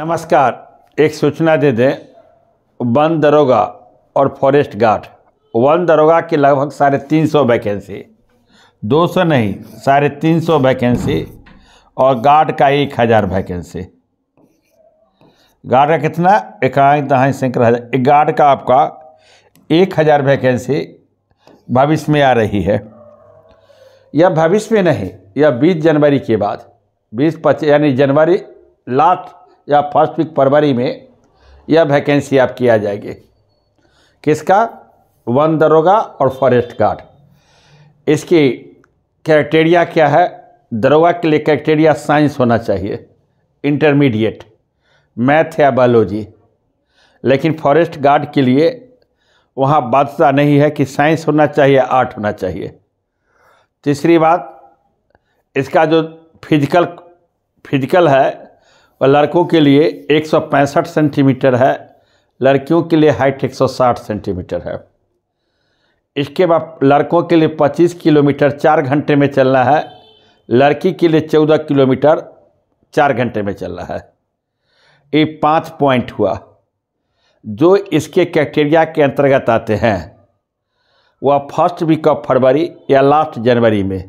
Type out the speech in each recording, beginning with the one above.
नमस्कार एक सूचना दे दें वन दरोगा और फॉरेस्ट गार्ड वन दरोगा की लगभग साढ़े तीन सौ वैकेंसी दो सौ नहीं साढ़े तीन सौ वैकेंसी और गार्ड का एक हज़ार वैकेंसी गार्ड का कितना इकाई दहाई सैकड़ हज़ार गार्ड का आपका एक हज़ार वैकेंसी भविष्य में आ रही है या भविष्य में नहीं या बीस जनवरी के बाद बीस पच्चीस यानी जनवरी लास्ट या फर्स्ट वीक फरवरी में यह वैकेंसी आपकी आ जाएगी किसका वन दरोगा और फॉरेस्ट गार्ड इसकी क्राइटेरिया क्या है दरोगा के लिए क्राइटेरिया साइंस होना चाहिए इंटरमीडिएट मैथ या बायोलॉजी लेकिन फॉरेस्ट गार्ड के लिए वहाँ बादशाह नहीं है कि साइंस होना चाहिए आर्ट होना चाहिए तीसरी बात इसका जो फिजिकल फिजिकल है और लड़कों के लिए एक सेंटीमीटर है लड़कियों के लिए हाइट 160 सेंटीमीटर है इसके बाद लड़कों के लिए 25 किलोमीटर चार घंटे में चलना है लड़की के लिए 14 किलोमीटर चार घंटे में चलना है ये पाँच पॉइंट हुआ जो इसके क्राइटेरिया के अंतर्गत आते हैं वह फर्स्ट वीक ऑफ फरवरी या लास्ट जनवरी में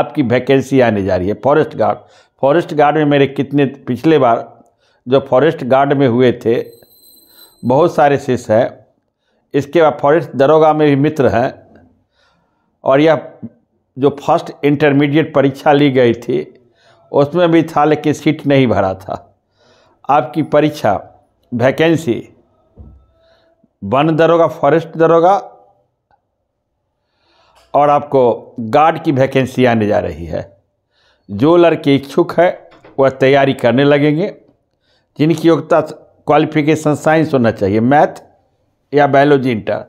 आपकी वैकेंसी आने जा रही है फॉरेस्ट गार्ड फॉरेस्ट गार्ड में मेरे कितने पिछले बार जो फॉरेस्ट गार्ड में हुए थे बहुत सारे शिष्य हैं इसके बाद फॉरेस्ट दरोगा में भी मित्र हैं और यह जो फर्स्ट इंटरमीडिएट परीक्षा ली गई थी उसमें भी था लेकिन सीट नहीं भरा था आपकी परीक्षा वैकेंसी वन दरोगा फॉरेस्ट दरोगा और आपको गार्ड की वैकेंसी आने जा रही है जो लड़के इच्छुक है वह तैयारी करने लगेंगे जिनकी योग्यता क्वालिफिकेशन साइंस होना चाहिए मैथ या बायोलॉजी इंटर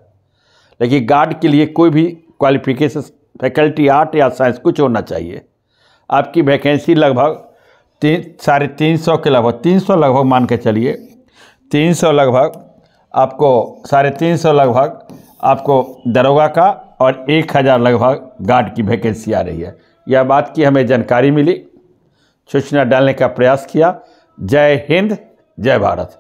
लेकिन गार्ड के लिए कोई भी क्वालिफिकेशन फैकल्टी आर्ट या साइंस कुछ होना चाहिए आपकी वैकेंसी लगभग तीन साढ़े तीन सौ के लगभग तीन सौ लगभग मान के चलिए तीन सौ लगभग आपको साढ़े तीन सौ लगभग आपको दरोगा का और एक हज़ार लगभग गार्ड की वैकेंसी आ रही है यह बात की हमें जानकारी मिली सूचना डालने का प्रयास किया जय हिंद जय भारत